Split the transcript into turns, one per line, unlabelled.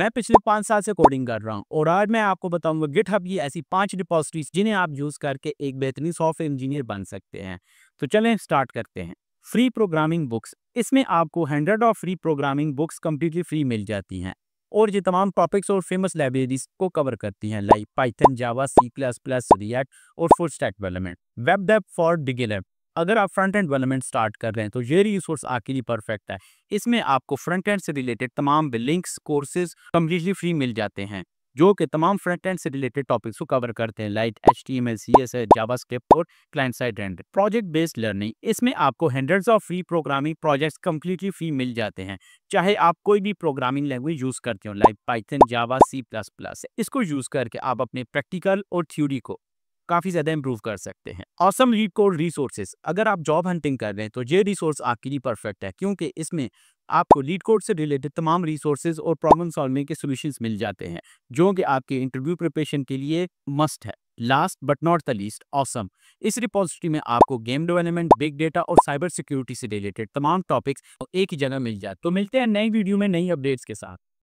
मैं पिछले पाँच साल से कोडिंग कर रहा हूँ और आज मैं आपको बताऊंगा गिटहब की ऐसी पांच डिपॉजिटरीज जिन्हें आप यूज़ करके एक बेहतरीन सॉफ्टवेयर इंजीनियर बन सकते हैं तो चलें स्टार्ट करते हैं फ्री प्रोग्रामिंग बुक्स इसमें आपको hundred of free programming books completely free मिल जाती हैं और ये तमाम टॉपिक्स और फेमस लाइब्रेरीज को कवर करती हैं like Python Java C plus plus React और full stack development web dev for develop अगर आप फ्रंट एंड डेवलपमेंट स्टार्ट कर रहे हैं तो ये रिसोर्स आपके लिए परफेक्ट है इसमें आपको फ्रंट एंड से रिलेटेड तमाम लिंक्स कोर्सेज कम्प्लीटली फ्री मिल जाते हैं जो कि तमाम फ्रंट एंड से रिलेटेड टॉपिक्स को कवर करते हैं like H T M L C S S JavaScript और client side render project based learning इसमें आपको hundreds of free programming projects completely free मिल जाते हैं चाहे आप कोई भी प्रोग्रामिंग लैंग्वेज यूज़ करते हो like Python Java C plus plus इसको यूज़ करके आप अपने प्रैक्टिकल और थ्योरी को काफ़ी ज़्यादा इंप्रूव कर सकते हैं ऑसम लीड कोड रिसोर्सेज अगर आप जॉब हंटिंग कर रहे हैं तो ये रिसोर्स आपके लिए परफेक्ट है क्योंकि इसमें आपको लीड कोड से रिलेटेड तमाम रिसोर्सेज और प्रॉब्लम सॉल्विंग के सोल्यूशन मिल जाते हैं जो कि आपके इंटरव्यू प्रिपरेशन के लिए मस्ट है last but not the least awesome इस रिपोजिटरी में आपको गेम डेवलपमेंट बिग डेटा और साइबर सिक्योरिटी से रिलेटेड तमाम टॉपिक्स एक ही जगह मिल जाए तो मिलते हैं नई वीडियो में नई अपडेट्स के साथ